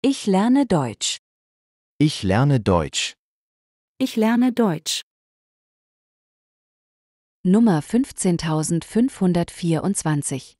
Ich lerne Deutsch. Ich lerne Deutsch. Ich lerne Deutsch. Nummer 15524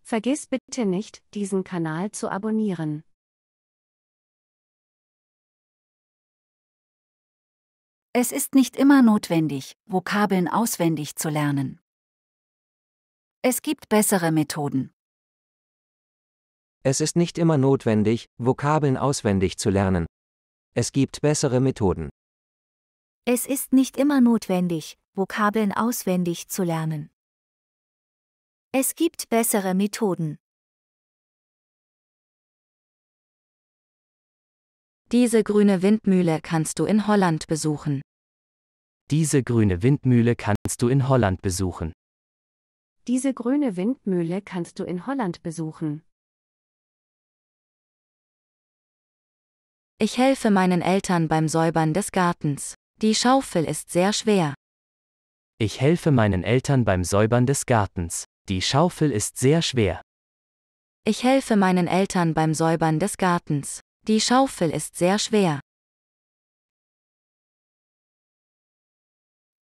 Vergiss bitte nicht, diesen Kanal zu abonnieren. Es ist nicht immer notwendig, Vokabeln auswendig zu lernen. Es gibt bessere Methoden. Es ist nicht immer notwendig, Vokabeln auswendig zu lernen. Es gibt bessere Methoden. Es ist nicht immer notwendig, Vokabeln auswendig zu lernen. Es gibt bessere Methoden. Diese grüne Windmühle kannst du in Holland besuchen. Diese grüne Windmühle kannst du in Holland besuchen. Diese grüne Windmühle kannst du in Holland besuchen. Ich helfe meinen Eltern beim Säubern des Gartens. Die Schaufel ist sehr schwer. Ich helfe meinen Eltern beim Säubern des Gartens. Die Schaufel ist sehr schwer. Ich helfe meinen Eltern beim Säubern des Gartens. Die Schaufel ist sehr schwer.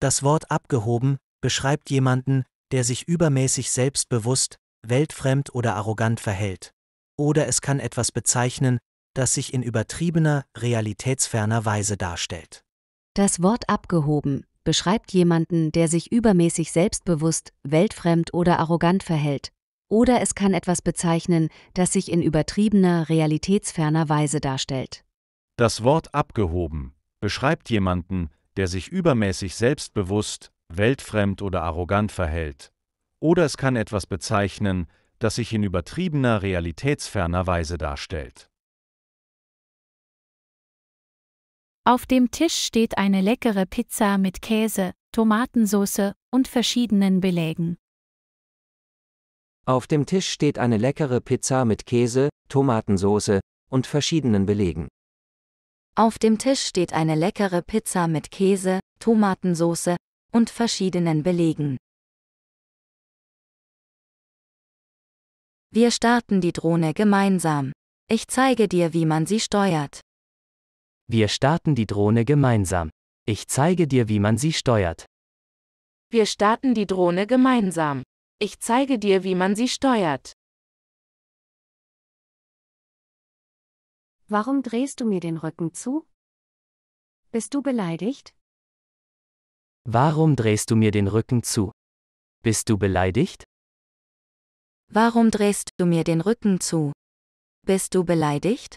Das Wort abgehoben beschreibt jemanden, der sich übermäßig selbstbewusst, weltfremd oder arrogant verhält. Oder es kann etwas bezeichnen, das sich in übertriebener, realitätsferner Weise darstellt. Das Wort abgehoben beschreibt jemanden, der sich übermäßig selbstbewusst, weltfremd oder arrogant verhält. Oder es kann etwas bezeichnen, das sich in übertriebener, realitätsferner Weise darstellt. Das Wort abgehoben beschreibt jemanden, der sich übermäßig selbstbewusst, weltfremd oder arrogant verhält. Oder es kann etwas bezeichnen, das sich in übertriebener, realitätsferner Weise darstellt. Auf dem Tisch steht eine leckere Pizza mit Käse, Tomatensauce und verschiedenen Belägen. Auf dem Tisch steht eine leckere Pizza mit Käse, Tomatensauce und verschiedenen Belegen. Auf dem Tisch steht eine leckere Pizza mit Käse, Tomatensauce und verschiedenen Belegen. Wir starten die Drohne gemeinsam. Ich zeige dir, wie man sie steuert. Wir starten die Drohne gemeinsam. Ich zeige dir, wie man sie steuert. Wir starten die Drohne gemeinsam. Ich zeige dir, wie man sie steuert. Warum drehst du mir den Rücken zu? Bist du beleidigt? Warum drehst du mir den Rücken zu? Bist du beleidigt? Warum drehst du mir den Rücken zu? Bist du beleidigt?